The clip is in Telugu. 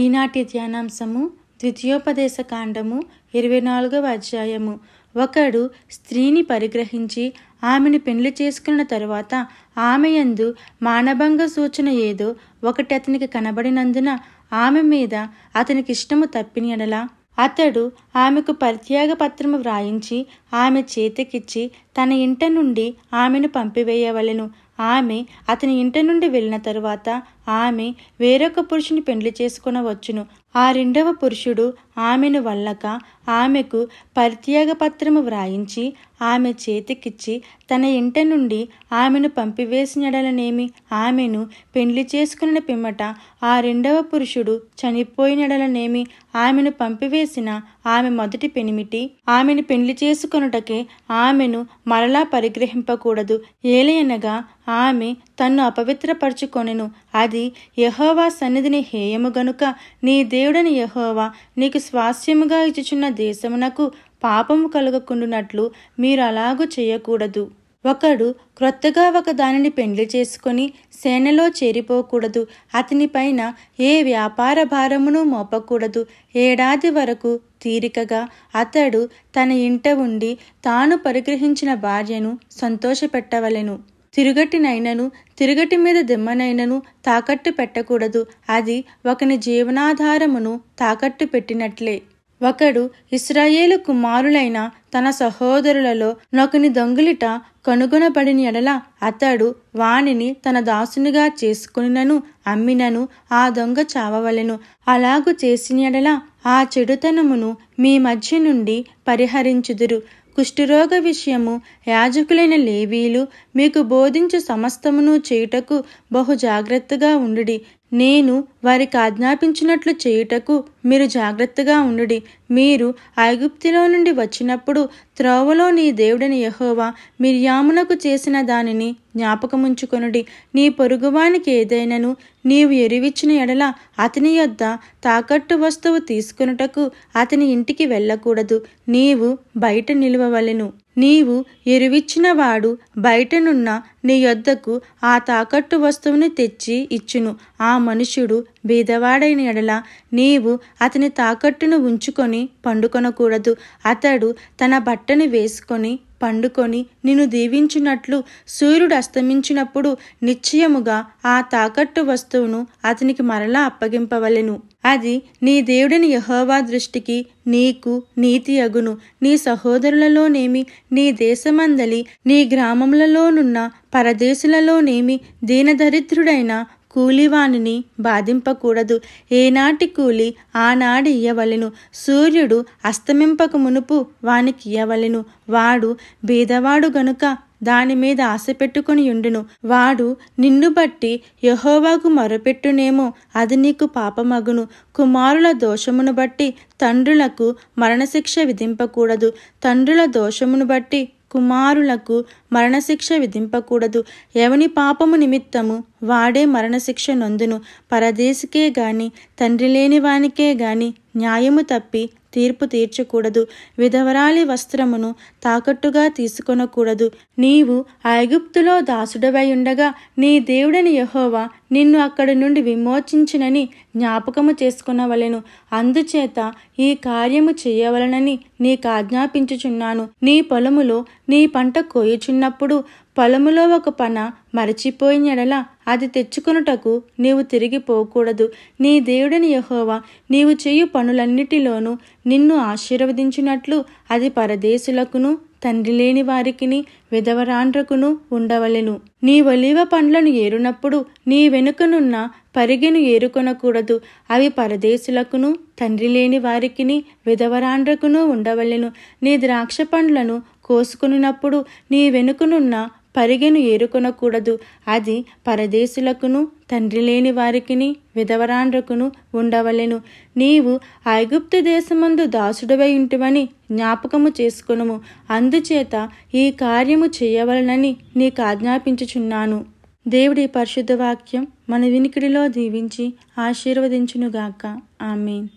ఈనాటి ధ్యానాంశము ద్వితీయోపదేశ కాండము ఇరవై నాలుగవ అధ్యాయము ఒకడు స్త్రీని పరిగ్రహించి ఆమెను పెళ్లి చేసుకున్న తరువాత ఆమె యందు మానభంగ సూచన ఏదో ఒకటి అతనికి కనబడినందున ఆమె మీద అతనికి ఇష్టము తప్పిన ఎడలా అతడు ఆమెకు పరిత్యాగ పత్రము వ్రాయించి ఆమె చేతికిచ్చి తన ఇంట నుండి ఆమెను పంపివేయవలెను ఆమె అతని ఇంటి నుండి వెళ్ళిన తరువాత ఆమె వేరొక పురుషుని పెండ్లి చేసుకునవచ్చును ఆ రెండవ పురుషుడు ఆమెను వల్లక ఆమెకు పరిత్యాగ పత్రము వ్రాయించి ఆమె చేతికిచ్చి తన ఇంట నుండి ఆమెను పంపివేసినడలనేమి ఆమెను పెండ్లి చేసుకున్న పిమ్మట ఆ రెండవ పురుషుడు చనిపోయినడలనేమి ఆమెను పంపివేసిన ఆమె మొదటి పెనిమిటి ఆమెను పెండ్లి చేసుకొనుటకే ఆమెను మరలా పరిగ్రహింపకూడదు ఏలయనగా ఆమె తన్ను అపవిత్రపరుచుకొనెను అది యహోవా సన్నిధిని హేయము గనుక నీ దేవుడని యహోవా నీకు స్వాస్యముగా ఇచ్చుచున్న దేశమునకు పాపము కలగకుండునట్లు మీరు అలాగూ చేయకూడదు ఒకడు క్రొత్తగా ఒక దానిని పెండ్లి చేసుకొని సేనలో చేరిపోకూడదు పైన ఏ వ్యాపార భారమును మోపకూడదు ఏడాది వరకు తీరికగా అతడు తన ఇంట ఉండి తాను పరిగ్రహించిన భార్యను సంతోషపెట్టవలెను తిరుగటినైనను తిరుగటి మీద దిమ్మనైనను తాకట్టు పెట్టకూడదు అది ఒకని జీవనాధారమును తాకట్టు పెట్టినట్లే ఒకడు ఇస్రాయేలు కుమారులైన తన సహోదరులలో నొకని దొంగిలిట కనుగొనబడిన ఎడల అతడు వానిని తన దాసునిగా చేసుకునినను అమ్మినను ఆ దొంగ చావవలెను అలాగు చేసిన ఎడల ఆ చెడుతనమును మీ మధ్య నుండి పరిహరించుదురు కుష్ఠరోగ విషయము యాజకులైన లేవీలు మీకు బోధించు సమస్తమును చేయుటకు బహు జాగ్రత్తగా ఉండుడి నేను వారికి ఆజ్ఞాపించినట్లు చేయుటకు మీరు జాగ్రత్తగా ఉండుడి మీరు ఐగుప్తిలో నుండి వచ్చినప్పుడు త్రోవలో నీ దేవుడిని యహోవా మిర్యామునకు చేసిన దానిని జ్ఞాపకముంచుకొనుడి నీ పొరుగువానికి ఏదైనాను నీవు ఎరివిచ్చిన ఎడల అతని యొద్ద తాకట్టు వస్తువు తీసుకునుటకు అతని ఇంటికి వెళ్ళకూడదు నీవు బయట నిలవవలెను నీవు ఎరువిచ్చినవాడు బయటనున్న నీ యొద్దకు ఆ తాకట్టు వస్తువుని తెచ్చి ఇచ్చును ఆ మనుషుడు బీదవాడైన ఎడల నీవు అతని తాకట్టును ఉంచుకొని పండుకొనకూడదు అతడు తన బట్టను వేసుకొని పండుకొని నిన్ను దీవించినట్లు సూర్యుడు అస్తమించినప్పుడు నిశ్చయముగా ఆ తాకట్టు వస్తువును అతనికి మరలా అప్పగింపవలెను అది నీ దేవుడిని యహోవా దృష్టికి నీకు నీతి అగును నీ సహోదరులలోనేమి నీ దేశమందలి నీ గ్రామములలోనున్న పరదేశులలోనేమి దీనదరిద్రుడైన కూలివాణిని బాధింపకూడదు ఏనాటి కూలి ఆనాడు ఇయ్యవలెను సూర్యుడు అస్తమింపక మునుపు వానికి ఇయ్యవలెను వాడు బీదవాడు గనుక దాని మీద ఆశ పెట్టుకుని ఉండును వాడు నిన్ను బట్టి యహోవాకు మొరపెట్టునేమో అది నీకు పాపమగును కుమారుల దోషమును బట్టి తండ్రులకు మరణశిక్ష విధింపకూడదు తండ్రుల దోషమును బట్టి కుమారులకు మరణశిక్ష విధింపకూడదు ఎవని పాపము నిమిత్తము వాడే మరణశిక్ష నొందును పరదేశికే గాని తండ్రి లేని వానికే గాని న్యాయము తప్పి తీర్పు తీర్చకూడదు విధవరాలి వస్త్రమును తాకట్టుగా తీసుకొనకూడదు నీవు ఐగుప్తులో దాసుడవై ఉండగా నీ దేవుడని యహోవా నిన్ను అక్కడి నుండి విమోచించినని జ్ఞాపకము చేసుకునవలెను అందుచేత ఈ కార్యము చేయవలనని నీకు ఆజ్ఞాపించుచున్నాను నీ పొలములో నీ పంట కోయుచున్నప్పుడు పొలములో ఒక పన మరచిపోయిన ఎడల అది తెచ్చుకొనుటకు నీవు తిరిగిపోకూడదు నీ దేవుడని యహోవా నీవు చేయు పనులన్నిటిలోనూ నిన్ను ఆశీర్వదించినట్లు అది పరదేశులకును తండ్రి లేని వారికిని విధవరాండ్రకును ఉండవలెను నీ ఒలివ పండ్లను ఏరునప్పుడు నీ వెనుకనున్న పరిగెను ఏరుకొనకూడదు అవి పరదేశులకును తండ్రి లేని వారికిని విధవరాండ్రకును ఉండవలెను నీ ద్రాక్ష పండ్లను కోసుకున్నప్పుడు నీ వెనుకనున్న పరిగెను ఏరుకొనకూడదు అది పరదేశులకును తండ్రి లేని వారికిని విధవరాండ్రకును ఉండవలెను నీవు ఐగుప్తు దేశమందు దాసుడవై ఉంటువని జ్ఞాపకము చేసుకునుము అందుచేత ఈ కార్యము చేయవలనని నీకు ఆజ్ఞాపించుచున్నాను దేవుడి పరిశుద్ధ వాక్యం మన వినికిడిలో దీవించి ఆశీర్వదించునుగాక ఆమెన్